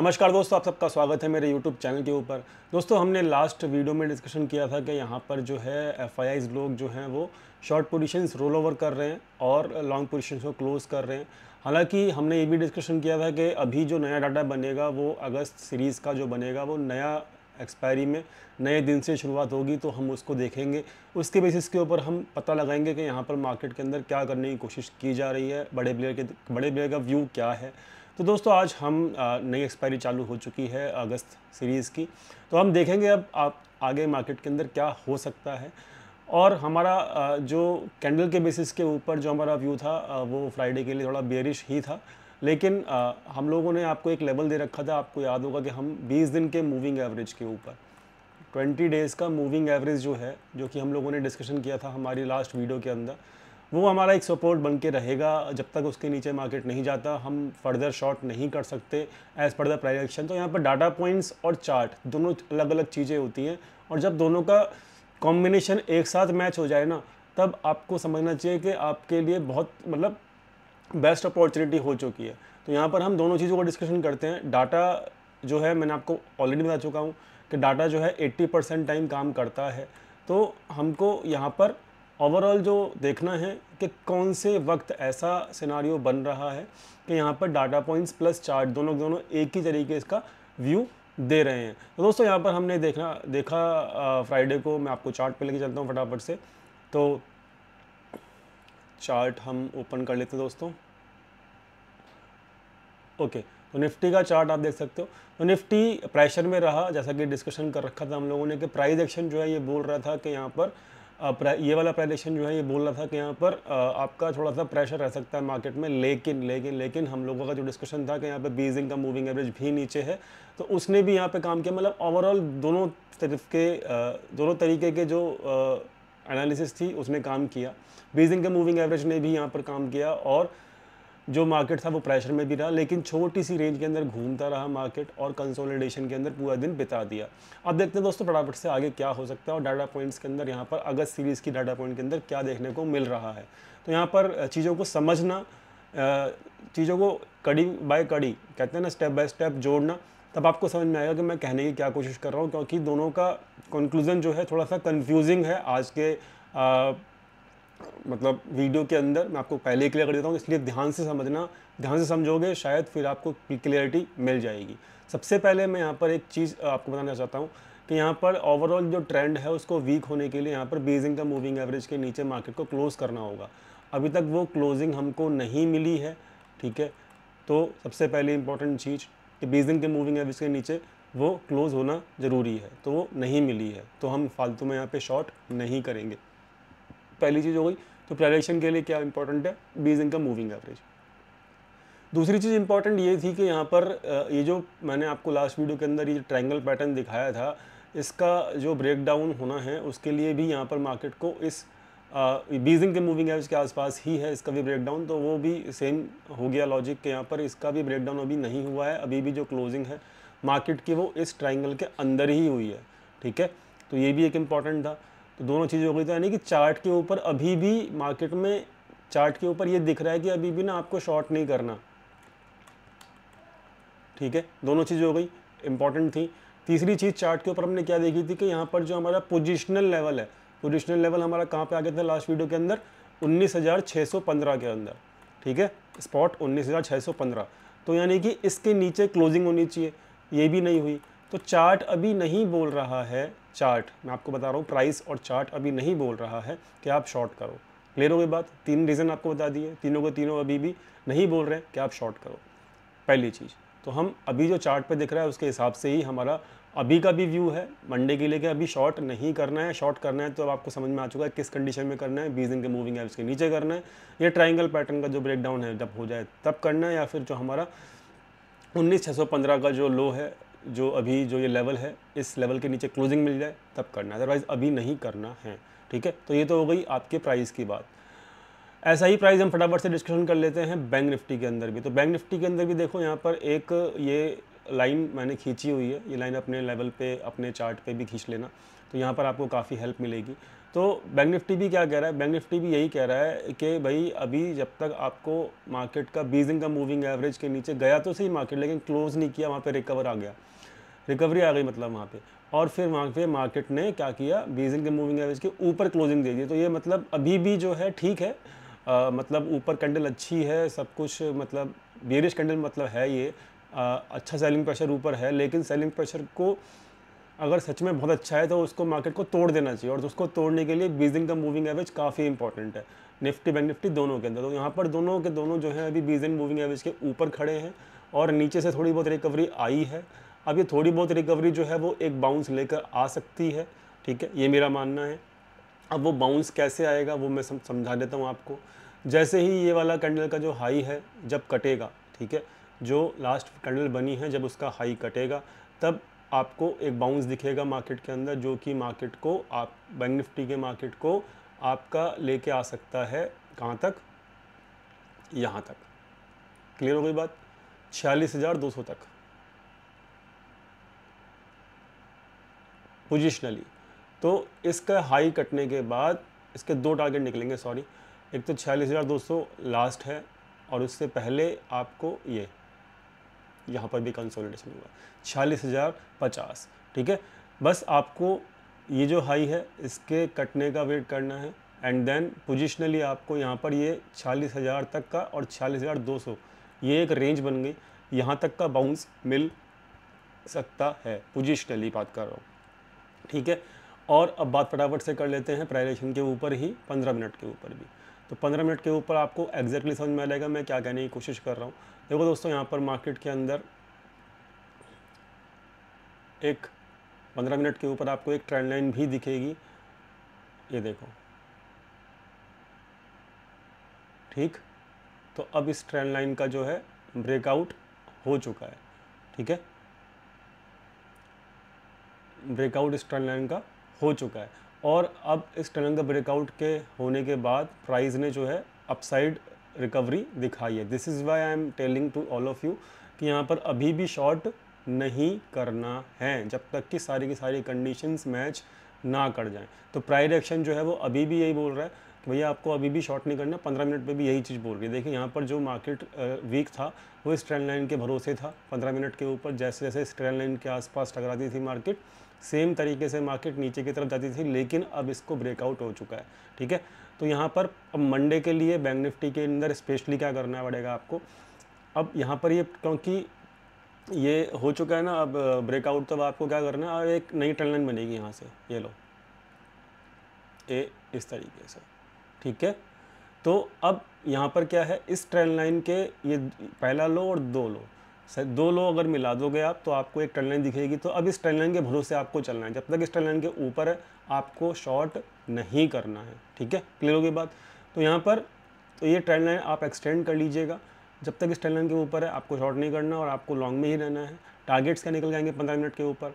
नमस्कार दोस्तों आप सबका स्वागत है मेरे YouTube चैनल के ऊपर दोस्तों हमने लास्ट वीडियो में डिस्कशन किया था कि यहाँ पर जो है एफ लोग जो हैं वो शॉर्ट पोजीशंस रोल ओवर कर रहे हैं और लॉन्ग पोजीशंस को क्लोज़ कर रहे हैं हालांकि हमने ये भी डिस्कशन किया था कि अभी जो नया डाटा बनेगा वो अगस्त सीरीज़ का जो बनेगा वो नया एक्सपायरी में नए दिन से शुरुआत होगी तो हम उसको देखेंगे उसके बेसिस के ऊपर हम पता लगाएंगे कि यहाँ पर मार्केट के अंदर क्या करने की कोशिश की जा रही है बड़े प्लेयर के बड़े प्लेयर का व्यू क्या है तो दोस्तों आज हम नई एक्सपायरी चालू हो चुकी है अगस्त सीरीज़ की तो हम देखेंगे अब आप आगे मार्केट के अंदर क्या हो सकता है और हमारा जो कैंडल के बेसिस के ऊपर जो हमारा व्यू था वो फ्राइडे के लिए थोड़ा बेरिश ही था लेकिन हम लोगों ने आपको एक लेवल दे रखा था आपको याद होगा कि हम 20 दिन के मूविंग एवरेज के ऊपर 20 डेज़ का मूविंग एवरेज जो है जो कि हम लोगों ने डिस्कशन किया था हमारी लास्ट वीडियो के अंदर वो हमारा एक सपोर्ट बन के रहेगा जब तक उसके नीचे मार्केट नहीं जाता हम फर्दर शॉर्ट नहीं कर सकते एज़ पर द प्राइजेक्शन तो यहाँ पर डाटा पॉइंट्स और चार्ट दोनों अलग अलग चीज़ें होती हैं और जब दोनों का कॉम्बिनेशन एक साथ मैच हो जाए ना तब आपको समझना चाहिए कि आपके लिए बहुत मतलब बेस्ट अपॉर्चुनिटी हो चुकी है तो यहाँ पर हम दोनों चीज़ों का डिस्कशन करते हैं डाटा जो है मैंने आपको ऑलरेडी बता चुका हूँ कि डाटा जो है 80 परसेंट टाइम काम करता है तो हमको यहाँ पर ओवरऑल जो देखना है कि कौन से वक्त ऐसा सिनारियो बन रहा है कि यहाँ पर डाटा पॉइंट्स प्लस चार्ट दोनों दोनों एक ही तरीके इसका व्यू दे रहे हैं तो दोस्तों यहाँ पर हमने देखना देखा फ्राइडे को मैं आपको चार्ट पे लेके चलता हूँ फटाफट से तो चार्ट हम ओपन कर लेते हैं दोस्तों ओके तो निफ्टी का चार्ट आप देख सकते हो तो निफ्टी प्रेशर में रहा जैसा कि डिस्कशन कर रखा था हम लोगों ने कि प्राइस एक्शन जो है ये बोल रहा था कि यहाँ पर ये वाला प्रेडिक्शन जो है ये बोल रहा था कि यहाँ पर आपका थोड़ा सा प्रेशर रह सकता है मार्केट में लेकिन लेकिन लेकिन हम लोगों का जो डिस्कशन था कि यहाँ पे बीजिंग का मूविंग एवरेज भी नीचे है तो उसने भी यहाँ पे काम किया मतलब ओवरऑल दोनों तरफ के दोनों तरीके के जो एनालिसिस थी उसने काम किया बीजिंग का मूविंग एवरेज ने भी यहाँ पर काम किया और जो मार्केट था वो प्रेशर में भी रहा लेकिन छोटी सी रेंज के अंदर घूमता रहा मार्केट और कंसोलिडेशन के अंदर पूरा दिन बिता दिया अब देखते हैं दोस्तों फटाफट से आगे क्या हो सकता है और डाटा पॉइंट्स के अंदर यहाँ पर अगस्त सीरीज़ की डाटा पॉइंट के अंदर क्या देखने को मिल रहा है तो यहाँ पर चीज़ों को समझना चीज़ों को कड़ी बाय कड़ी कहते हैं ना स्टेप बाय स्टेप जोड़ना तब आपको समझ में आएगा कि मैं कहने की क्या कोशिश कर रहा हूँ क्योंकि दोनों का कंक्लूज़न जो है थोड़ा सा कन्फ्यूजिंग है आज के मतलब वीडियो के अंदर मैं आपको पहले ही क्लियर कर देता हूँ इसलिए ध्यान से समझना ध्यान से समझोगे शायद फिर आपको क्लियरिटी मिल जाएगी सबसे पहले मैं यहाँ पर एक चीज़ आपको बताना चाहता हूँ कि यहाँ पर ओवरऑल जो ट्रेंड है उसको वीक होने के लिए यहाँ पर बेजिंग का मूविंग एवरेज के नीचे मार्केट को क्लोज़ करना होगा अभी तक वो क्लोजिंग हमको नहीं मिली है ठीक है तो सबसे पहले इंपॉर्टेंट चीज़ कि बेजिंग के मूविंग एवरेज के नीचे वो क्लोज़ होना ज़रूरी है तो वो नहीं मिली है तो हम फालतू में यहाँ पे शॉर्ट नहीं करेंगे पहली चीज़ हो गई तो प्रेडिक्शन के लिए क्या इंपॉर्टेंट है बीज का मूविंग एवरेज दूसरी चीज़ इंपॉर्टेंट ये थी कि यहाँ पर ये जो मैंने आपको लास्ट वीडियो के अंदर ये ट्रायंगल पैटर्न दिखाया था इसका जो ब्रेकडाउन होना है उसके लिए भी यहाँ पर मार्केट को इस बीजिंग के मूविंग एवरेज के आसपास ही है इसका भी ब्रेकडाउन तो वो भी सेम हो गया लॉजिक के यहाँ पर इसका भी ब्रेकडाउन अभी नहीं हुआ है अभी भी जो क्लोजिंग है मार्केट की वो इस ट्राइंगल के अंदर ही हुई है ठीक है तो ये भी एक इम्पॉर्टेंट था तो दोनों चीज़ें हो गई तो यानी कि चार्ट के ऊपर अभी भी मार्केट में चार्ट के ऊपर ये दिख रहा है कि अभी भी ना आपको शॉर्ट नहीं करना ठीक है दोनों चीज़ें हो गई इंपॉर्टेंट थी तीसरी चीज़ चार्ट के ऊपर हमने क्या देखी थी कि यहाँ पर जो हमारा पोजिशनल लेवल है पोजिशनल लेवल हमारा कहाँ पर आ गया था लास्ट वीडियो के अंदर उन्नीस के अंदर ठीक है स्पॉट उन्नीस तो यानी कि इसके नीचे क्लोजिंग होनी चाहिए ये भी नहीं हुई तो चार्ट अभी नहीं बोल रहा है चार्ट मैं आपको बता रहा हूँ प्राइस और चार्ट अभी नहीं बोल रहा है कि आप शॉर्ट करो क्लियर हो गई बात तीन रीज़न आपको बता दिए तीनों को तीनों अभी भी नहीं बोल रहे हैं कि आप शॉर्ट करो पहली चीज़ तो हम अभी जो चार्ट पे दिख रहा है उसके हिसाब से ही हमारा अभी का भी व्यू है मंडे के लिए कि अभी शॉर्ट नहीं करना है शॉर्ट करना है तो अब आपको समझ में आ चुका है किस कंडीशन में करना है बीस दिन के मूविंग एवरेज के नीचे करना है या ट्राइंगल पैटर्न का जो ब्रेकडाउन है जब हो जाए तब करना है या फिर जो हमारा उन्नीस छः सौ पंद्रह का जो लो है जो अभी जो ये लेवल है इस लेवल के नीचे क्लोजिंग मिल जाए तब करना है अदरवाइज़ अभी नहीं करना है ठीक है तो ये तो हो गई आपके प्राइस की बात ऐसा ही प्राइस हम फटाफट से डिस्कशन कर लेते हैं बैंक निफ्टी के अंदर भी तो बैंक निफ्टी के अंदर भी देखो यहाँ पर एक ये लाइन मैंने खींची हुई है ये लाइन अपने लेवल पे अपने चार्ट पे भी खींच लेना तो यहाँ पर आपको काफ़ी हेल्प मिलेगी तो बैंक निफ्टी भी क्या कह रहा है बैंक निफ्टी भी यही कह रहा है कि भाई अभी जब तक आपको मार्केट का बीजिंग का मूविंग एवरेज के नीचे गया तो सही मार्केट लेकिन क्लोज़ नहीं किया वहाँ पर रिकवर आ गया रिकवरी आ गई मतलब वहाँ पर और फिर वहाँ पे मार्केट ने क्या किया बीजिंग के मूविंग एवरेज के ऊपर क्लोजिंग दे दी तो ये मतलब अभी भी जो है ठीक है आ, मतलब ऊपर कैंडल अच्छी है सब कुछ मतलब बेरिश कैंडल मतलब है ये आ, अच्छा सेलिंग प्रेशर ऊपर है लेकिन सेलिंग प्रेशर को अगर सच में बहुत अच्छा है तो उसको मार्केट को तोड़ देना चाहिए और उसको तोड़ने के लिए बीजिंग का मूविंग एवरेज काफ़ी इंपॉर्टेंट है निफ्टी बैंक निफ्टी दोनों के अंदर तो यहाँ पर दोनों के दोनों जो हैं अभी बीजिंग मूविंग एवरेज के ऊपर खड़े हैं और नीचे से थोड़ी बहुत रिकवरी आई है अब ये थोड़ी बहुत रिकवरी जो है वो एक बाउंस लेकर आ सकती है ठीक है ये मेरा मानना है अब वो बाउंस कैसे आएगा वो मैं समझा देता हूँ आपको जैसे ही ये वाला कैंडल का जो हाई है जब कटेगा ठीक है जो लास्ट कैंडल बनी है जब उसका हाई कटेगा तब आपको एक बाउंस दिखेगा मार्केट के अंदर जो कि मार्केट को आप बैंक निफ्टी के मार्केट को आपका लेके आ सकता है कहाँ तक यहाँ तक क्लियर हो गई बात छियालीस हज़ार दो सौ तक पोजिशनली तो इसका हाई कटने के बाद इसके दो टारगेट निकलेंगे सॉरी एक तो छियालीस हज़ार दो सौ लास्ट है और उससे पहले आपको ये यहाँ पर भी कंसोलिडेशन हुआ छियालीस हज़ार पचास ठीक है बस आपको ये जो हाई है इसके कटने का वेट करना है एंड देन पोजिशनली आपको यहाँ पर ये छियालीस हज़ार तक का और छियालीस हज़ार दो सौ ये एक रेंज बन गई यहाँ तक का बाउंस मिल सकता है पोजिशनली बात कर रहा हूँ ठीक है और अब बात फटाफट से कर लेते हैं प्राइवेशन के ऊपर ही पंद्रह मिनट के ऊपर भी तो पंद्रह मिनट के ऊपर आपको एग्जैक्टली समझ में आएगा मैं क्या कहने की कोशिश कर रहा हूँ देखो दोस्तों यहाँ पर मार्केट के अंदर एक पंद्रह मिनट के ऊपर आपको एक ट्रेंड लाइन भी दिखेगी ये देखो ठीक तो अब इस ट्रेंड लाइन का जो है ब्रेकआउट हो चुका है ठीक है ब्रेकआउट इस ट्रेंड लाइन का हो चुका है और अब इस टनल का ब्रेकआउट के होने के बाद प्राइस ने जो है अपसाइड रिकवरी दिखाई है this is why I am telling to all of you कि यहाँ पर अभी भी शॉर्ट नहीं करना है जब तक कि सारी की सारी कंडीशंस मैच ना कर जाएं तो प्राइड एक्शन जो है वो अभी भी यही बोल रहा है भैया आपको अभी भी शॉर्ट नहीं करना पंद्रह मिनट पे भी यही चीज़ बोल रही है देखिए यहाँ पर जो मार्केट वीक था वो इस ट्रेंड लाइन के भरोसे था पंद्रह मिनट के ऊपर जैसे जैसे इस ट्रेंड लाइन के आसपास टकराती थी मार्केट सेम तरीके से मार्केट नीचे की तरफ जाती थी लेकिन अब इसको ब्रेकआउट हो चुका है ठीक है तो यहाँ पर अब मंडे के लिए बैंक निफ्टी के अंदर स्पेशली क्या करना पड़ेगा आपको अब यहाँ पर ये क्योंकि ये हो चुका है ना अब ब्रेकआउट तो आपको क्या करना है एक नई ट्रेंड लाइन बनेगी यहाँ से ये लो ए इस तरीके से ठीक है तो अब यहाँ पर क्या है इस ट्रेन लाइन के ये पहला लो और दो लो दो लो अगर मिला दोगे आप तो आपको एक ट्रेन लाइन दिखेगी तो अब इस ट्रेन लाइन के भरोसे आपको चलना है जब तक इस ट्रेन लाइन के ऊपर है आपको शॉर्ट नहीं करना है ठीक है क्लियर होगी बात तो यहाँ पर तो ये ट्रेन लाइन आप एक्सटेंड कर लीजिएगा जब तक इस ट्रेन लाइन के ऊपर है आपको शॉर्ट नहीं करना और आपको लॉन्ग में ही रहना है टारगेट्स क्या निकल जाएंगे पंद्रह मिनट के ऊपर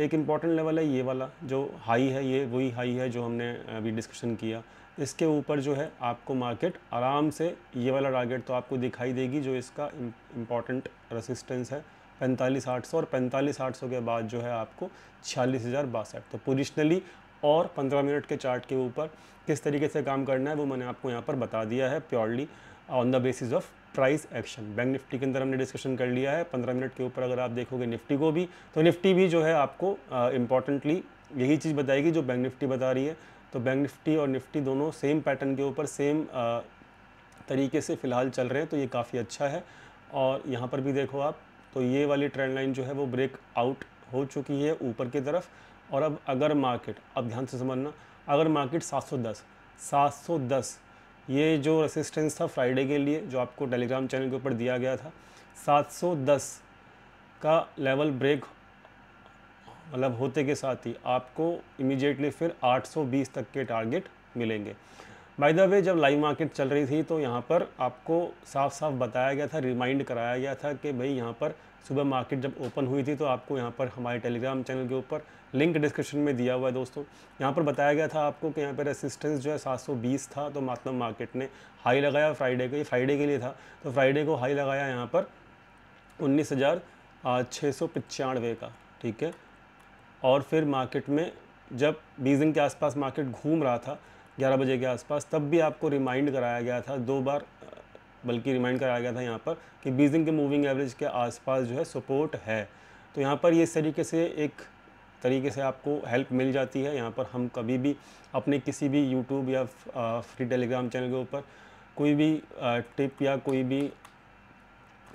एक इम्पॉर्टेंट लेवल है ये वाला जो हाई है ये वही हाई है जो हमने अभी डिस्कशन किया इसके ऊपर जो है आपको मार्केट आराम से ये वाला टारगेट तो आपको दिखाई देगी जो इसका इम्पॉर्टेंट रेसिस्टेंस है पैंतालीस आठ सौ और पैंतालीस आठ सौ के बाद जो है आपको छियालीस हज़ार बासठ तो पोजिशनली और पंद्रह मिनट के चार्ट के ऊपर किस तरीके से काम करना है वो मैंने आपको यहाँ पर बता दिया है purely on the basis of price action bank Nifty के अंदर हमने डिस्कशन कर लिया है पंद्रह मिनट के ऊपर अगर आप देखोगे निफ्टी को भी तो निफ्टी भी जो है आपको इम्पॉर्टेंटली यही चीज़ बताएगी जो बैंक निफ्टी बता रही है तो बैंक निफ्टी और निफ्टी दोनों सेम पैटर्न के ऊपर सेम तरीके से फ़िलहाल चल रहे हैं तो ये काफ़ी अच्छा है और यहाँ पर भी देखो आप तो ये वाली ट्रेंड लाइन जो है वो ब्रेक आउट हो चुकी है ऊपर की तरफ और अब अगर मार्केट अब ध्यान से समझना अगर मार्केट 710 710 ये जो रेसिस्टेंस था फ्राइडे के लिए जो आपको टेलीग्राम चैनल के ऊपर दिया गया था 710 का लेवल ब्रेक मतलब होते के साथ ही आपको इमीडिएटली फिर 820 तक के टारगेट मिलेंगे बाय द वे जब लाइव मार्केट चल रही थी तो यहाँ पर आपको साफ साफ बताया गया था रिमाइंड कराया गया था कि भाई यहाँ पर सुबह मार्केट जब ओपन हुई थी तो आपको यहाँ पर हमारे टेलीग्राम चैनल के ऊपर लिंक डिस्क्रिप्शन में दिया हुआ है दोस्तों यहाँ पर बताया गया था आपको कि यहाँ पर रेसिस्टेंस जो है 720 था तो मतलब मार्केट ने हाई लगाया फ्राइडे को ये फ्राइडे के लिए था तो फ्राइडे को हाई लगाया यहाँ पर उन्नीस का ठीक है और फिर मार्केट में जब बीजिंग के आसपास मार्केट घूम रहा था 11 बजे के आसपास तब भी आपको रिमाइंड कराया गया था दो बार बल्कि रिमाइंड कराया गया था यहाँ पर कि बीजिंग के मूविंग एवरेज के आसपास जो है सपोर्ट है तो यहाँ पर ये इस तरीके से एक तरीके से आपको हेल्प मिल जाती है यहाँ पर हम कभी भी अपने किसी भी यूट्यूब या फ्री टेलीग्राम चैनल के ऊपर कोई भी टिप या कोई भी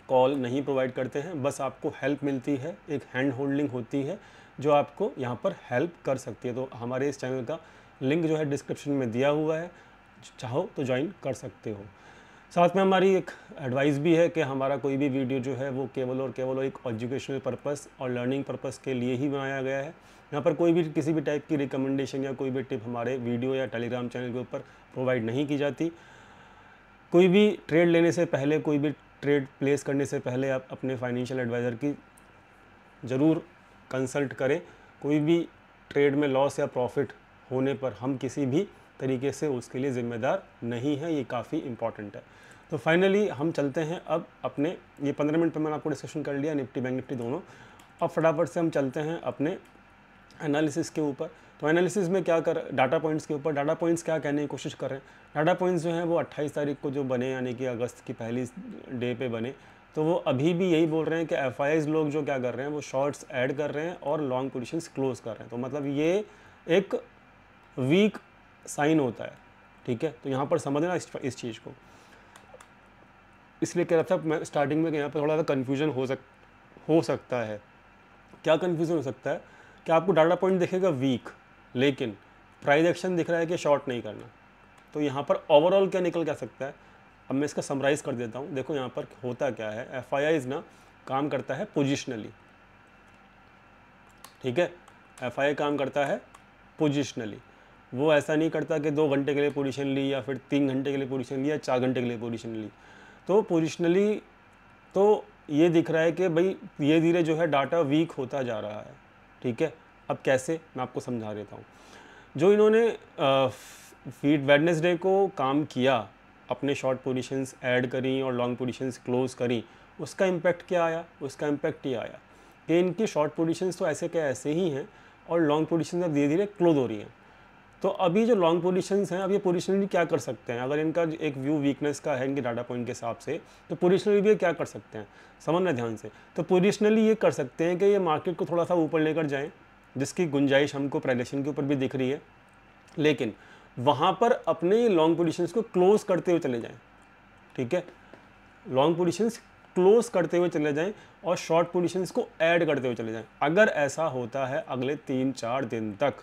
कॉल नहीं प्रोवाइड करते हैं बस आपको हेल्प मिलती है एक हैंड होल्डिंग होती है जो आपको यहाँ पर हेल्प कर सकती है तो हमारे इस चैनल का लिंक जो है डिस्क्रिप्शन में दिया हुआ है चाहो तो ज्वाइन कर सकते हो साथ में हमारी एक एडवाइस भी है कि हमारा कोई भी वीडियो जो है वो केवल और केवल एक एजुकेशनल पर्पस और लर्निंग पर्पस के लिए ही बनाया गया है यहाँ पर कोई भी किसी भी टाइप की रिकमेंडेशन या कोई भी टिप हमारे वीडियो या टेलीग्राम चैनल के ऊपर प्रोवाइड नहीं की जाती कोई भी ट्रेड लेने से पहले कोई भी ट्रेड प्लेस करने से पहले आप अपने फाइनेंशियल एडवाइज़र की ज़रूर कंसल्ट करें कोई भी ट्रेड में लॉस या प्रॉफिट होने पर हम किसी भी तरीके से उसके लिए ज़िम्मेदार नहीं है ये काफ़ी इंपॉर्टेंट है तो फाइनली हम चलते हैं अब अपने ये पंद्रह मिनट पर मैंने आपको डिस्कशन कर लिया निफ्टी बैंक निफ्टी दोनों अब फटाफट से हम चलते हैं अपने एनालिसिस के ऊपर तो एनालिसिस में क्या कर डाटा पॉइंट्स के ऊपर डाटा पॉइंट्स क्या कहने की कोशिश कर रहे हैं डाटा पॉइंट्स जो हैं वो 28 तारीख को जो बने यानी कि अगस्त की पहली डे पे बने तो वो अभी भी यही बोल रहे हैं कि एफ लोग जो क्या कर रहे हैं वो शॉर्ट्स ऐड कर रहे हैं और लॉन्ग पोजिशन क्लोज कर रहे हैं तो मतलब ये एक वीक साइन होता है ठीक है तो यहाँ पर समझना इस, इस चीज़ को इसलिए कह रहा था मैं स्टार्टिंग में यहाँ पर थोड़ा सा कन्फ्यूजन हो सक हो सकता है क्या कन्फ्यूज़न हो सकता है कि आपको डाटा पॉइंट दिखेगा वीक लेकिन प्राइज एक्शन दिख रहा है कि शॉर्ट नहीं करना तो यहाँ पर ओवरऑल क्या निकल क्या सकता है अब मैं इसका समराइज़ कर देता हूँ देखो यहाँ पर होता क्या है एफ आई ना काम करता है पोजिशनली ठीक है एफ काम करता है पोजिशनली वो ऐसा नहीं करता कि दो घंटे के लिए पोजिशन ली या फिर तीन घंटे के लिए पोजिशन ली या चार घंटे के लिए पोजिशन ली तो पोजिशनली तो ये दिख रहा है कि भाई धीरे धीरे जो है डाटा वीक होता जा रहा है ठीक है अब कैसे मैं आपको समझा देता हूँ जो इन्होंने फीड वेडनेसडे को काम किया अपने शॉर्ट पोजीशंस ऐड करी और लॉन्ग पोजीशंस क्लोज करी उसका इम्पैक्ट क्या आया उसका इम्पैक्ट ये आया कि इनकी शॉर्ट पोजीशंस तो ऐसे क्या ऐसे ही हैं और लॉन्ग पोजिशन अब धीरे धीरे क्लोज हो रही हैं तो अभी जो लॉन्ग पोजीशंस हैं अब ये पोजिशनली क्या कर सकते हैं अगर इनका एक व्यू वीकनेस का है इनके डाटा पॉइंट के हिसाब से तो पोजिशनली भी ये क्या कर सकते हैं समझना ध्यान से तो पोजिशनली ये कर सकते हैं कि ये मार्केट को थोड़ा सा ऊपर लेकर जाएँ जिसकी गुंजाइश हमको प्राइलेशन के ऊपर भी दिख रही है लेकिन वहाँ पर अपने लॉन्ग पोजिशंस को क्लोज करते हुए चले जाएँ ठीक है लॉन्ग पोजिशंस क्लोज करते हुए चले जाएँ और शॉर्ट पोजिशंस को ऐड करते हुए चले जाएँ अगर ऐसा होता है अगले तीन चार दिन तक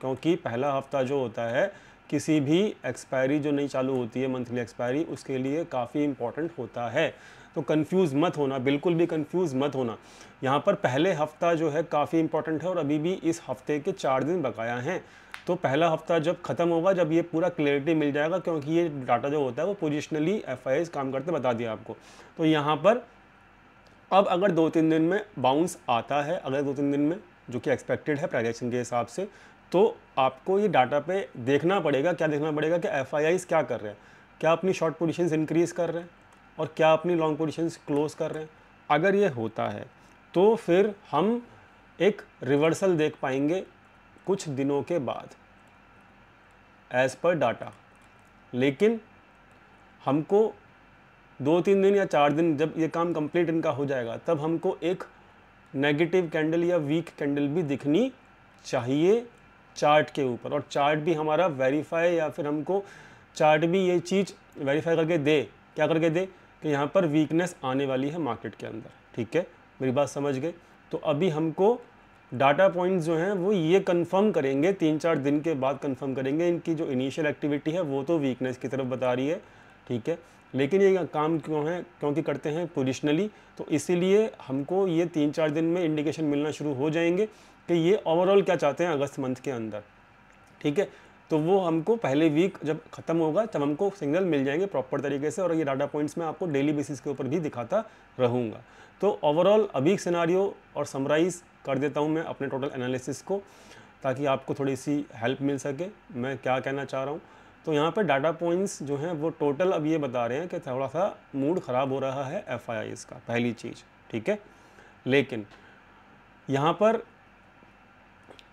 क्योंकि पहला हफ्ता जो होता है किसी भी एक्सपायरी जो नहीं चालू होती है मंथली एक्सपायरी उसके लिए काफ़ी इंपॉर्टेंट होता है तो कंफ्यूज मत होना बिल्कुल भी कंफ्यूज मत होना यहाँ पर पहले हफ्ता जो है काफ़ी इंपॉर्टेंट है और अभी भी इस हफ्ते के चार दिन बकाया हैं तो पहला हफ्ता जब ख़त्म होगा जब ये पूरा क्लियरिटी मिल जाएगा क्योंकि ये डाटा जो होता है वो पोजिशनली एफ काम करते बता दिया आपको तो यहाँ पर अब अगर दो तीन दिन में बाउंस आता है अगर दो तीन दिन में जो कि एक्सपेक्टेड है प्राइजेक्शन के हिसाब से तो आपको ये डाटा पे देखना पड़ेगा क्या देखना पड़ेगा कि एफ क्या कर रहे हैं क्या अपनी शॉर्ट पोजिशन इंक्रीज़ कर रहे हैं और क्या अपनी लॉन्ग पोजिशन क्लोज़ कर रहे हैं अगर ये होता है तो फिर हम एक रिवर्सल देख पाएंगे कुछ दिनों के बाद एज़ पर डाटा लेकिन हमको दो तीन दिन या चार दिन जब ये काम कंप्लीट इनका हो जाएगा तब हमको एक नेगेटिव कैंडल या वीक कैंडल भी दिखनी चाहिए चार्ट के ऊपर और चार्ट भी हमारा वेरीफाई या फिर हमको चार्ट भी ये चीज़ वेरीफाई करके दे क्या करके दे कि यहाँ पर वीकनेस आने वाली है मार्केट के अंदर ठीक है मेरी बात समझ गए तो अभी हमको डाटा पॉइंट्स जो हैं वो ये कंफर्म करेंगे तीन चार दिन के बाद कंफर्म करेंगे इनकी जो इनिशियल एक्टिविटी है वो तो वीकनेस की तरफ बता रही है ठीक है लेकिन ये काम क्यों है क्योंकि करते हैं पोजिशनली तो इसीलिए हमको ये तीन चार दिन में इंडिकेशन मिलना शुरू हो जाएंगे कि ये ओवरऑल क्या चाहते हैं अगस्त मंथ के अंदर ठीक है तो वो हमको पहले वीक जब खत्म होगा तब हमको सिग्नल मिल जाएंगे प्रॉपर तरीके से और ये डाटा पॉइंट्स मैं आपको डेली बेसिस के ऊपर भी दिखाता रहूँगा तो ओवरऑल अभी सिनारियो और समराइज़ कर देता हूँ मैं अपने टोटल एनालिसिस को ताकि आपको थोड़ी सी हेल्प मिल सके मैं क्या कहना चाह रहा हूँ तो यहाँ पर डाटा पॉइंट्स जो हैं वो टोटल अब ये बता रहे हैं कि थोड़ा सा मूड ख़राब हो रहा है एफ का पहली चीज़ ठीक है लेकिन यहाँ पर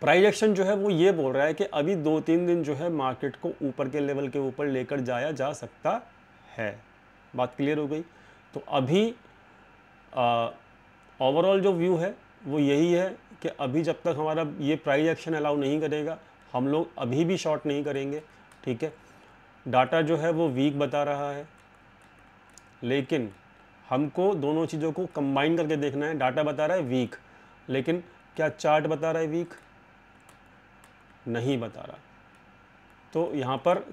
प्राइजेक्शन एक्शन जो है वो ये बोल रहा है कि अभी दो तीन दिन जो है मार्केट को ऊपर के लेवल के ऊपर लेकर जाया जा सकता है बात क्लियर हो गई तो अभी ओवरऑल जो व्यू है वो यही है कि अभी जब तक हमारा ये प्राइज एक्शन अलाउ नहीं करेगा हम लोग अभी भी शॉर्ट नहीं करेंगे ठीक है डाटा जो है वो वीक बता रहा है लेकिन हमको दोनों चीज़ों को कंबाइन करके देखना है डाटा बता रहा है वीक लेकिन क्या चार्ट बता रहा है वीक नहीं बता रहा तो यहाँ पर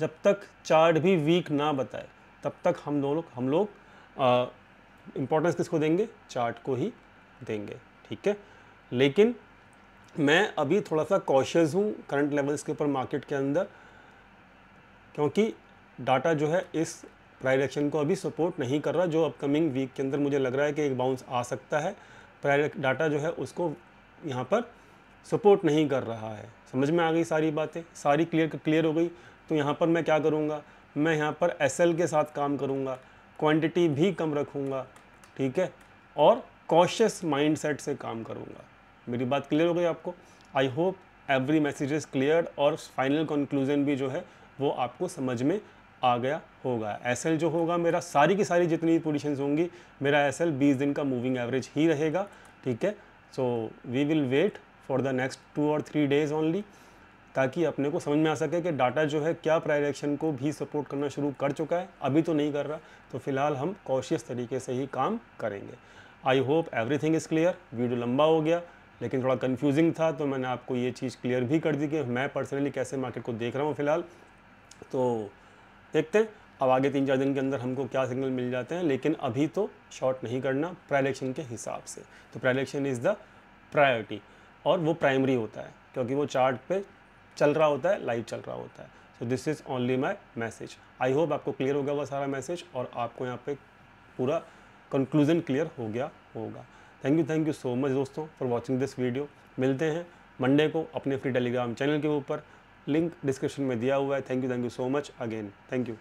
जब तक चार्ट भी वीक ना बताए तब तक हम दोनों हम लोग इम्पोर्टेंस किसको देंगे चार्ट को ही देंगे ठीक है लेकिन मैं अभी थोड़ा सा कॉशियस हूँ करंट लेवल्स के ऊपर मार्केट के अंदर क्योंकि डाटा जो है इस प्राइस एक्शन को अभी सपोर्ट नहीं कर रहा जो अपकमिंग वीक के अंदर मुझे लग रहा है कि एक बाउंस आ सकता है प्राइस डाटा जो है उसको यहाँ पर सपोर्ट नहीं कर रहा है समझ में आ गई सारी बातें सारी क्लियर क्लियर हो गई तो यहाँ पर मैं क्या करूँगा मैं यहाँ पर एस के साथ काम करूँगा क्वान्टिटी भी कम रखूँगा ठीक है और कॉशियस माइंड से काम करूँगा मेरी बात क्लियर हो गई आपको I hope every message is clear और फाइनल कंक्लूजन भी जो है वो आपको समझ में आ गया होगा एस जो होगा मेरा सारी की सारी जितनी पोजिशन होंगी मेरा एस एल बीस दिन का मूविंग एवरेज ही रहेगा ठीक है so we will wait for the next two और थ्री डेज़ ओनली ताकि अपने को समझ में आ सके कि डाटा जो है क्या प्रायर एक्शन को भी सपोर्ट करना शुरू कर चुका है अभी तो नहीं कर रहा तो फिलहाल हम कॉशियस तरीके से ही काम करेंगे I hope everything is clear video लंबा हो गया लेकिन थोड़ा कन्फ्यूजिंग था तो मैंने आपको ये चीज़ क्लियर भी कर दी कि मैं पर्सनली कैसे मार्केट को देख रहा हूँ फिलहाल तो देखते हैं अब आगे तीन चार दिन के अंदर हमको क्या सिग्नल मिल जाते हैं लेकिन अभी तो शॉर्ट नहीं करना प्राइलेक्शन के हिसाब से तो प्राइलेक्शन इज़ द प्रायोरिटी और वो प्राइमरी होता है क्योंकि वो चार्ट पे चल रहा होता है लाइव चल रहा होता है so this is only my message I hope आपको क्लियर हो गया हुआ सारा मैसेज और आपको यहाँ पे पूरा कंक्लूजन क्लियर हो गया होगा thank you thank you so much दोस्तों फॉर वॉचिंग दिस वीडियो मिलते हैं मंडे को अपने फ्री टेलीग्राम चैनल के ऊपर लिंक डिस्क्रिप्शन में दिया हुआ है thank you thank you so much again thank you